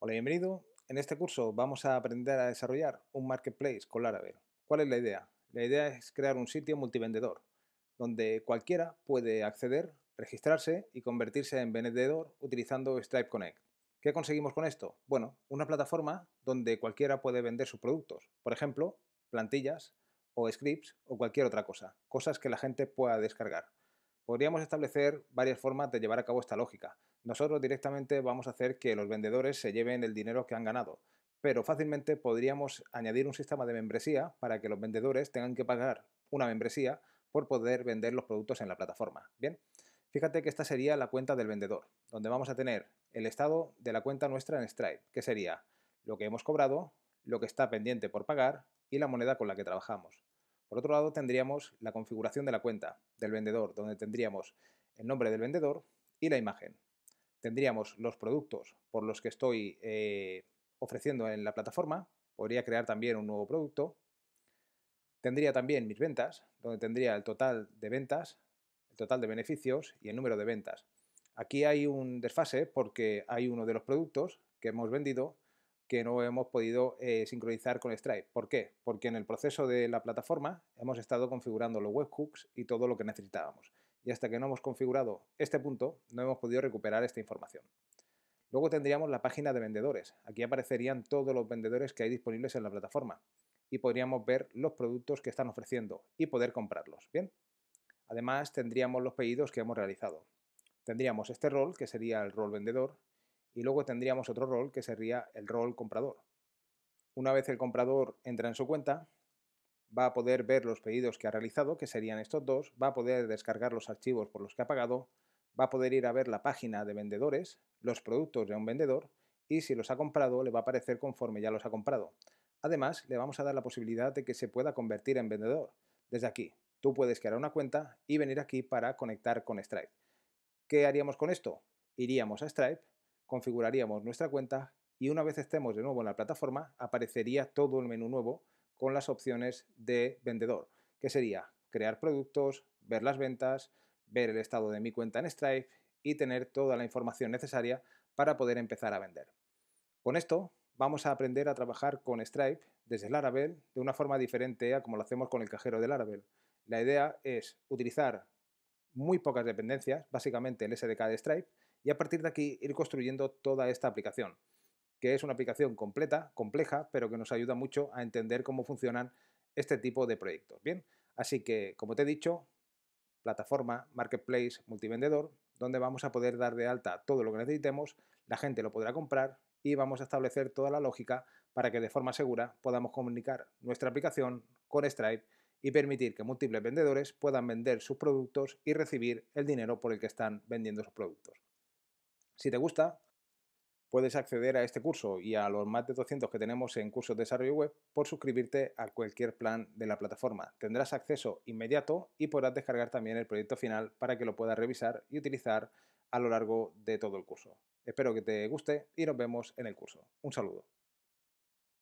Hola, bienvenido. En este curso vamos a aprender a desarrollar un marketplace con Laravel. ¿Cuál es la idea? La idea es crear un sitio multivendedor, donde cualquiera puede acceder, registrarse y convertirse en vendedor utilizando Stripe Connect. ¿Qué conseguimos con esto? Bueno, una plataforma donde cualquiera puede vender sus productos, por ejemplo, plantillas o scripts o cualquier otra cosa, cosas que la gente pueda descargar. Podríamos establecer varias formas de llevar a cabo esta lógica. Nosotros directamente vamos a hacer que los vendedores se lleven el dinero que han ganado, pero fácilmente podríamos añadir un sistema de membresía para que los vendedores tengan que pagar una membresía por poder vender los productos en la plataforma. Bien, fíjate que esta sería la cuenta del vendedor, donde vamos a tener el estado de la cuenta nuestra en Stripe, que sería lo que hemos cobrado, lo que está pendiente por pagar y la moneda con la que trabajamos. Por otro lado, tendríamos la configuración de la cuenta del vendedor, donde tendríamos el nombre del vendedor y la imagen. Tendríamos los productos por los que estoy eh, ofreciendo en la plataforma. Podría crear también un nuevo producto. Tendría también mis ventas, donde tendría el total de ventas, el total de beneficios y el número de ventas. Aquí hay un desfase porque hay uno de los productos que hemos vendido que no hemos podido eh, sincronizar con Stripe. ¿Por qué? Porque en el proceso de la plataforma hemos estado configurando los webhooks y todo lo que necesitábamos. Y hasta que no hemos configurado este punto, no hemos podido recuperar esta información. Luego tendríamos la página de vendedores. Aquí aparecerían todos los vendedores que hay disponibles en la plataforma y podríamos ver los productos que están ofreciendo y poder comprarlos. Bien. Además, tendríamos los pedidos que hemos realizado. Tendríamos este rol, que sería el rol vendedor, y luego tendríamos otro rol que sería el rol comprador. Una vez el comprador entra en su cuenta, va a poder ver los pedidos que ha realizado, que serían estos dos, va a poder descargar los archivos por los que ha pagado, va a poder ir a ver la página de vendedores, los productos de un vendedor y si los ha comprado le va a aparecer conforme ya los ha comprado. Además, le vamos a dar la posibilidad de que se pueda convertir en vendedor. Desde aquí, tú puedes crear una cuenta y venir aquí para conectar con Stripe. ¿Qué haríamos con esto? Iríamos a Stripe configuraríamos nuestra cuenta y una vez estemos de nuevo en la plataforma aparecería todo el menú nuevo con las opciones de vendedor, que sería crear productos, ver las ventas, ver el estado de mi cuenta en Stripe y tener toda la información necesaria para poder empezar a vender. Con esto vamos a aprender a trabajar con Stripe desde Laravel de una forma diferente a como lo hacemos con el cajero de Laravel. La idea es utilizar muy pocas dependencias, básicamente el SDK de Stripe, y a partir de aquí ir construyendo toda esta aplicación, que es una aplicación completa, compleja, pero que nos ayuda mucho a entender cómo funcionan este tipo de proyectos. Bien, así que como te he dicho, plataforma, marketplace, multivendedor, donde vamos a poder dar de alta todo lo que necesitemos, la gente lo podrá comprar y vamos a establecer toda la lógica para que de forma segura podamos comunicar nuestra aplicación con Stripe y permitir que múltiples vendedores puedan vender sus productos y recibir el dinero por el que están vendiendo sus productos. Si te gusta, puedes acceder a este curso y a los más de 200 que tenemos en cursos de desarrollo web por suscribirte a cualquier plan de la plataforma. Tendrás acceso inmediato y podrás descargar también el proyecto final para que lo puedas revisar y utilizar a lo largo de todo el curso. Espero que te guste y nos vemos en el curso. Un saludo.